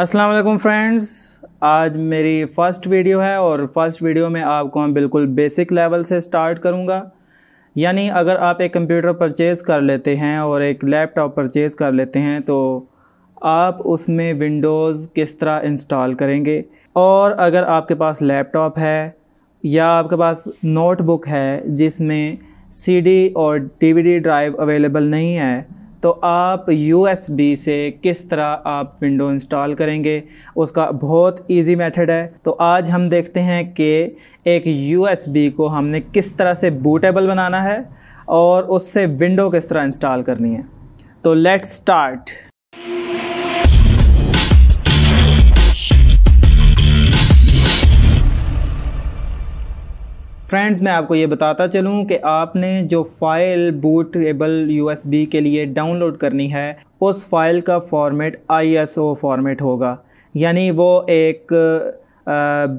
अस्सलाम वालेकुम फ्रेंड्स आज मेरी फ़र्स्ट वीडियो है और फर्स्ट वीडियो में आपको मैं बिल्कुल बेसिक लेवल से स्टार्ट करूँगा यानी अगर आप एक कंप्यूटर परचेज़ कर लेते हैं और एक लैपटॉप परचेज़ कर लेते हैं तो आप उसमें विंडोज़ किस तरह इंस्टॉल करेंगे और अगर आपके पास लैपटॉप है या आपके पास नोटबुक है जिसमें सीडी और डीवीडी ड्राइव अवेलेबल नहीं है तो आप यू से किस तरह आप विंडो इंस्टॉल करेंगे उसका बहुत ईजी मैथड है तो आज हम देखते हैं कि एक यू को हमने किस तरह से बूटेबल बनाना है और उससे विंडो किस तरह इंस्टॉल करनी है तो लेट्स स्टार्ट फ्रेंड्स मैं आपको ये बताता चलूँ कि आपने जो फ़ाइल बूटेबल बी के लिए डाउनलोड करनी है उस फाइल का फॉर्मेट ओ फॉर्मेट होगा यानी वो एक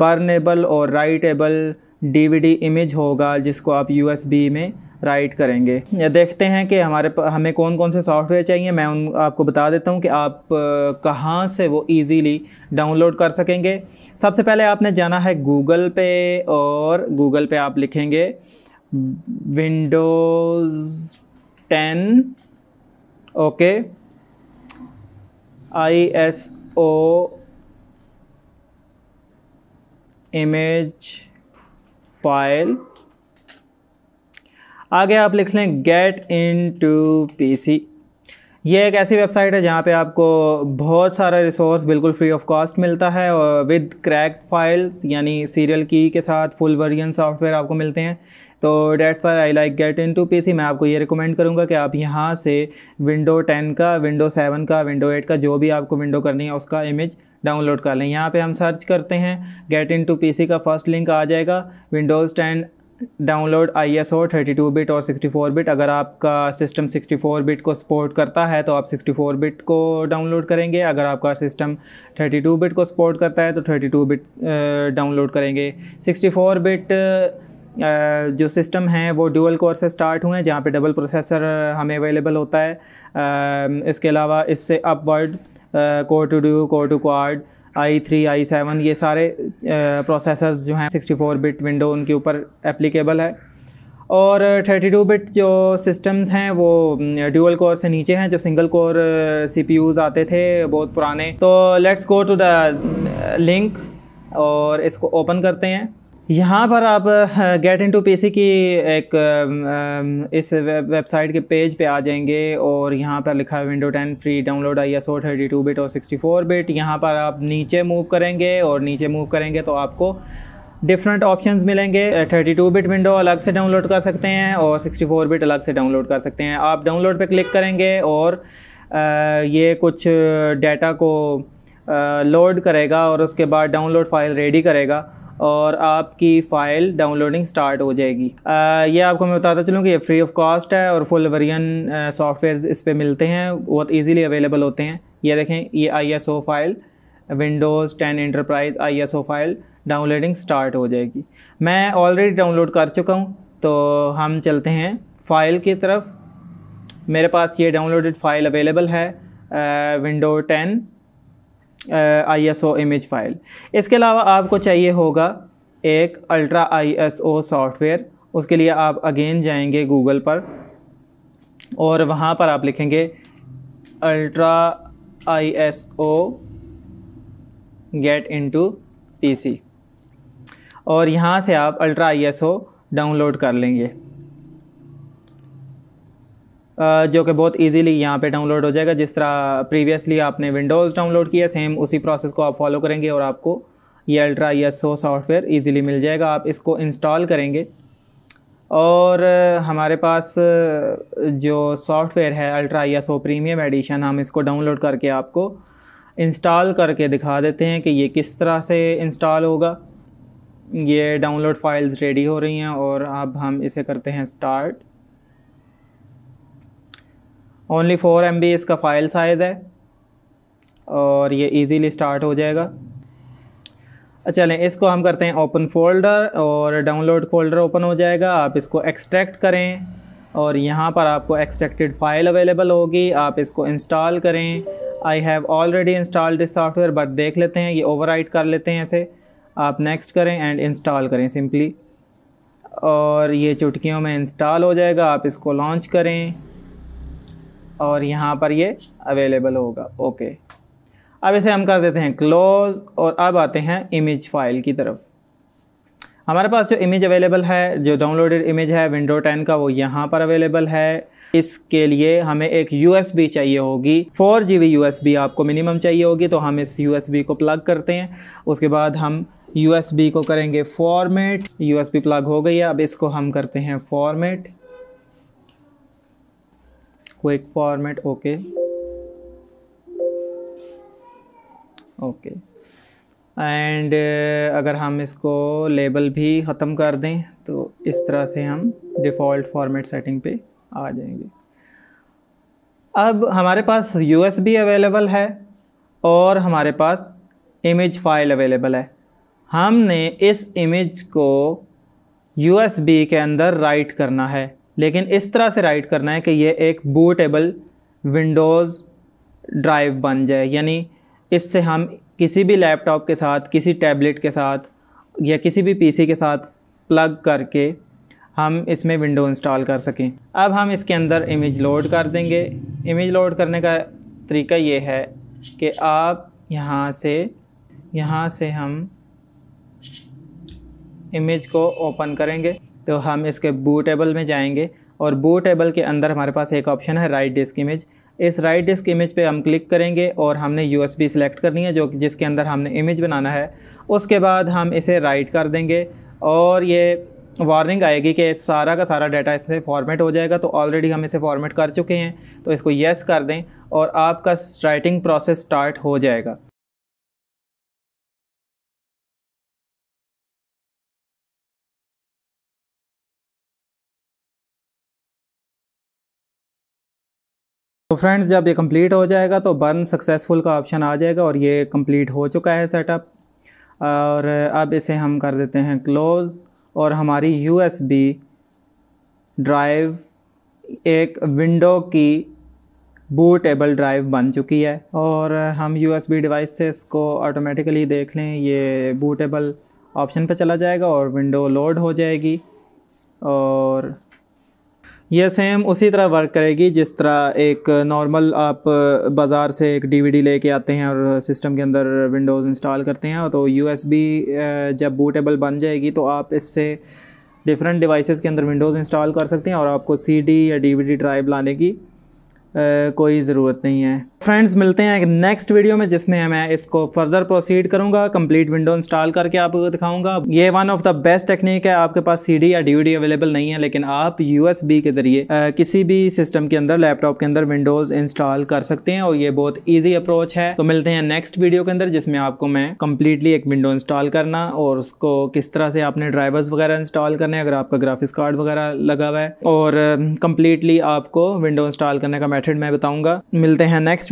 बर्नेबल और राइटेबल डी इमेज होगा जिसको आप बी में राइट करेंगे देखते हैं कि हमारे हमें कौन कौन से सॉफ्टवेयर चाहिए मैं उन आपको बता देता हूँ कि आप कहाँ से वो ईज़ीली डाउनलोड कर सकेंगे सबसे पहले आपने जाना है गूगल पे और गूगल पे आप लिखेंगे Windows ten okay I S O image file आगे आप लिख लें get into P C ये एक ऐसी वेबसाइट है जहाँ पे आपको बहुत सारा रिसोर्स बिल्कुल फ्री ऑफ कॉस्ट मिलता है और विद क्रैक फाइल्स यानी सीरियल की के साथ फुल वर्जन सॉफ्टवेयर आपको मिलते हैं तो that's why I like get into P मैं आपको ये रिकमेंड करूँगा कि आप यहाँ से विंडो 10 का विंडो 7 का विंडो 8 का जो भी आपको विंडो करनी है उसका इमेज डाउनलोड कर लें यहाँ पर हम सर्च करते हैं गेट इन टू पी का फर्स्ट लिंक आ जाएगा विंडोज़ टेन डाउनलोड आई ISO thirty two bit और सिक्सटी फोर बिट अगर आपका सिस्टम सिक्सटी फोर बिट को सपोर्ट करता है तो आप सिक्सटी फोर बिट को डाउनलोड करेंगे अगर आपका सिस्टम थर्टी टू बिट को सपोर्ट करता है तो थर्टी टू बिट डाउनलोड करेंगे सिक्सटी फोर बिट जो सिस्टम हैं वो डुअल कोर से स्टार्ट हुए हैं जहाँ पे डबल प्रोसेसर हमें अवेलेबल होता है इसके अलावा इससे upward core two duo core two quad I three I seven ये सारे प्रोसेसर्स जो हैं 64 बिट विंडो उनके ऊपर एप्लीकेबल है और 32 बिट जो सिस्टम्स हैं वो ड्यूअल कोर से नीचे हैं जो सिंगल कोर यूज़ आते थे बहुत पुराने तो let's go to the link और इसको ओपन करते हैं यहाँ पर आप गेट इन टू पी की एक इस वेबसाइट के पेज पे आ जाएंगे और यहाँ पर लिखा है विंडो 10 फ्री डाउनलोड आई S O thirty two bit और 64 बिट यहाँ पर आप नीचे मूव करेंगे और नीचे मूव करेंगे तो आपको डिफरेंट ऑप्शंस मिलेंगे 32 बिट विंडो अलग से डाउनलोड कर सकते हैं और 64 बिट अलग से डाउनलोड कर सकते हैं आप डाउनलोड पर क्लिक करेंगे और ये कुछ डाटा को लोड करेगा और उसके बाद डाउनलोड फाइल रेडी करेगा और आपकी फ़ाइल डाउनलोडिंग स्टार्ट हो जाएगी ये आपको मैं बताता चलूँ कि ये फ्री ऑफ कॉस्ट है और फुल वरियन सॉफ्टवेयर इस पर मिलते हैं बहुत ईजीली अवेलेबल होते हैं ये देखें ये I S O file Windows ten enterprise I S O file downloading start हो जाएगी मैं ऑलरेडी डाउनलोड कर चुका हूँ तो हम चलते हैं फ़ाइल की तरफ मेरे पास ये डाउनलोडेड फ़ाइल अवेलेबल है window ten I S O image file इसके अलावा आपको चाहिए होगा एक ultra I S O software उसके लिए आप अगेन जाएंगे गूगल पर और वहाँ पर आप लिखेंगे ultra I S O get into P C और यहाँ से आप ultra I S O download कर लेंगे जो कि बहुत इजीली यहाँ पे डाउनलोड हो जाएगा जिस तरह प्रीवियसली आपने विंडोज़ डाउनलोड किया सेम उसी प्रोसेस को आप फॉलो करेंगे और आपको ये ultra S O software easily मिल जाएगा आप इसको इंस्टॉल करेंगे और हमारे पास जो सॉफ्टवेयर है ultra S O premium edition हम इसको डाउनलोड करके आपको इंस्टॉल करके दिखा देते हैं कि ये किस तरह से इंस्टॉल होगा ये डाउनलोड फाइल्स रेडी हो रही हैं और अब हम इसे करते हैं स्टार्ट ओनली फोर एम इसका फ़ाइल साइज़ है और ये ईजीली स्टार्ट हो जाएगा अच्छा, चलें इसको हम करते हैं ओपन फोल्डर और डाउनलोड फोल्डर ओपन हो जाएगा आप इसको एक्सट्रैक्ट करें और यहाँ पर आपको एक्सट्रैक्टेड फ़ाइल अवेलेबल होगी आप इसको इंस्टॉल करें I have already installed this software but देख लेते हैं ये ओवरराइट कर लेते हैं इसे आप नेक्स्ट करें एंड इंस्टॉल करें सिंपली और ये चुटकियों में इंस्टॉल हो जाएगा आप इसको लॉन्च करें और यहाँ पर ये अवेलेबल होगा ओके अब इसे हम कर देते हैं क्लोज और अब आते हैं इमेज फाइल की तरफ हमारे पास जो इमेज अवेलेबल है जो डाउनलोडेड इमेज है विंडो 10 का वो यहाँ पर अवेलेबल है इसके लिए हमें एक यू चाहिए होगी फोर जी बी आपको मिनिमम चाहिए होगी तो हम इस यू को प्लग करते हैं उसके बाद हम यू को करेंगे फॉर्मेट यू प्लग हो गई है अब इसको हम करते हैं format quick format okay okay and अगर हम इसको लेबल भी ख़त्म कर दें तो इस तरह से हम डिफ़ॉल्ट फॉर्मेट सेटिंग पे आ जाएंगे अब हमारे पास यू अवेलेबल है और हमारे पास इमेज फाइल अवेलेबल है हमने इस इमेज को यू के अंदर राइट करना है लेकिन इस तरह से राइट करना है कि ये एक बूटेबल विंडोज़ ड्राइव बन जाए यानी इससे हम किसी भी लैपटॉप के साथ किसी टैबलेट के साथ या किसी भी पीसी के साथ प्लग करके हम इसमें विंडो इंस्टॉल कर सकें अब हम इसके अंदर इमेज लोड कर देंगे इमेज लोड करने का तरीका ये है कि आप यहाँ से यहाँ से हम इमेज को ओपन करेंगे तो हम इसके बूटेबल में जाएंगे और बूटेबल के अंदर हमारे पास एक ऑप्शन है राइट डिस्क इमेज इस राइट डिस्क इमेज पे हम क्लिक करेंगे और हमने यू एस सिलेक्ट करनी है जो जिसके अंदर हमने इमेज बनाना है उसके बाद हम इसे राइट कर देंगे और ये वार्निंग आएगी कि सारा का सारा डाटा इससे फॉर्मेट हो जाएगा तो ऑलरेडी हम इसे फॉर्मेट कर चुके हैं तो इसको येस कर दें और आपका राइटिंग प्रोसेस स्टार्ट हो जाएगा तो फ्रेंड्स जब ये कंप्लीट हो जाएगा तो बर्न सक्सेसफुल का ऑप्शन आ जाएगा और ये कंप्लीट हो चुका है सेटअप और अब इसे हम कर देते हैं क्लोज़ और हमारी यू ड्राइव एक विंडो की बूटेबल ड्राइव बन चुकी है और हम यू डिवाइस से इसको ऑटोमेटिकली देख लें ये बूटेबल ऑप्शन पर चला जाएगा और विंडो लोड हो जाएगी और यह सेम उसी तरह वर्क करेगी जिस तरह एक नॉर्मल आप बाज़ार से एक डीवीडी लेके आते हैं और सिस्टम के अंदर विंडोज़ इंस्टॉल करते हैं तो यूएसबी जब बूटेबल बन जाएगी तो आप इससे डिफरेंट डिवाइसेस के अंदर विंडोज़ इंस्टॉल कर सकते हैं और आपको सीडी या डीवीडी ड्राइव लाने की कोई ज़रूरत नहीं है फ्रेंड्स मिलते हैं नेक्स्ट वीडियो में जिसमें मैं इसको फर्दर प्रोसीड करूंगा कंप्लीट विंडो इंस्टॉल करके आपको दिखाऊंगा ये one of the best technique है आपके पास सीडी या डीवीडी अवेलेबल नहीं है लेकिन आप यूएसबी के जरिए किसी भी सिस्टम के अंदर लैपटॉप के अंदर विंडोज इंस्टॉल कर सकते हैं और ये बहुत ईजी अप्रोच है तो मिलते हैं नेक्स्ट वीडियो के अंदर जिसमें आपको मैं कंप्लीटली एक विंडो इंस्टॉल करना और उसको किस तरह से आपने ड्राइवर्स वगैरह इंस्टॉल करने अगर आपका ग्राफिक्स कार्ड वगैरह लगा हुआ है और कंप्लीटली आपको विंडो इंस्टॉल करने का मेथड मैं बताऊंगा मिलते हैं नेक्स्ट